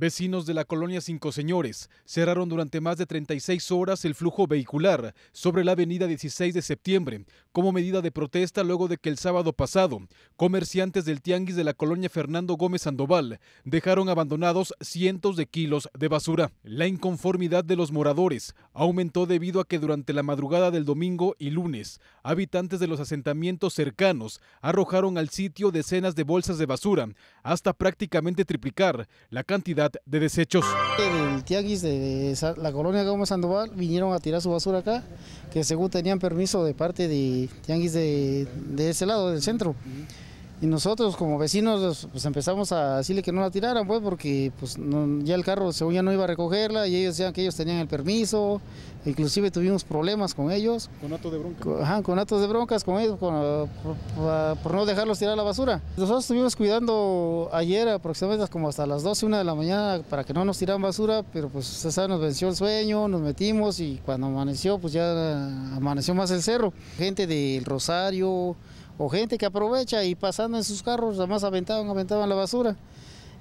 Vecinos de la colonia Cinco Señores cerraron durante más de 36 horas el flujo vehicular sobre la avenida 16 de septiembre como medida de protesta luego de que el sábado pasado comerciantes del tianguis de la colonia Fernando Gómez Sandoval dejaron abandonados cientos de kilos de basura. La inconformidad de los moradores aumentó debido a que durante la madrugada del domingo y lunes, habitantes de los asentamientos cercanos arrojaron al sitio decenas de bolsas de basura, hasta prácticamente triplicar la cantidad de desechos. El tianguis de la colonia Gómez Sandoval vinieron a tirar su basura acá, que según tenían permiso de parte de tianguis de, de ese lado del centro. Y nosotros como vecinos pues, pues empezamos a decirle que no la tiraran, pues, porque pues ya el carro según ya no iba a recogerla y ellos decían que ellos tenían el permiso, inclusive tuvimos problemas con ellos. Con atos de bronca... ajá, con atos de broncas con ellos por, no dejarlos tirar la basura. Nosotros estuvimos cuidando ayer aproximadamente como hasta las 12, 1 de la mañana para que no nos tiraran basura, pero pues usted nos venció el sueño, nos metimos y cuando amaneció pues ya amaneció más el cerro. Gente del Rosario, o gente que aprovecha y pasando en sus carros, además aventaban, aventaban la basura.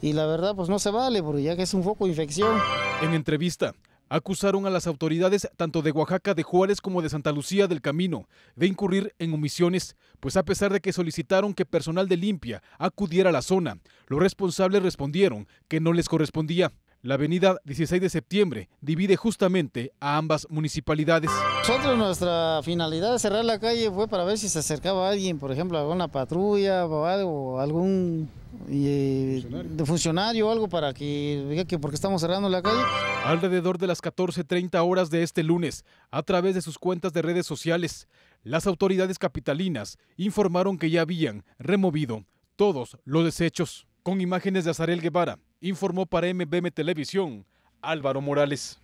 Y la verdad, pues no se vale, porque ya que es un foco de infección. En entrevista, acusaron a las autoridades tanto de Oaxaca de Juárez como de Santa Lucía del Camino de incurrir en omisiones, pues a pesar de que solicitaron que personal de limpia acudiera a la zona, los responsables respondieron que no les correspondía. La avenida 16 de septiembre divide justamente a ambas municipalidades. Nosotros nuestra finalidad de cerrar la calle fue para ver si se acercaba alguien, por ejemplo, alguna patrulla o algo, algún eh, funcionario. funcionario o algo para que diga que porque estamos cerrando la calle. Alrededor de las 14.30 horas de este lunes, a través de sus cuentas de redes sociales, las autoridades capitalinas informaron que ya habían removido todos los desechos. Con imágenes de Azarel Guevara, Informó para MBM Televisión Álvaro Morales.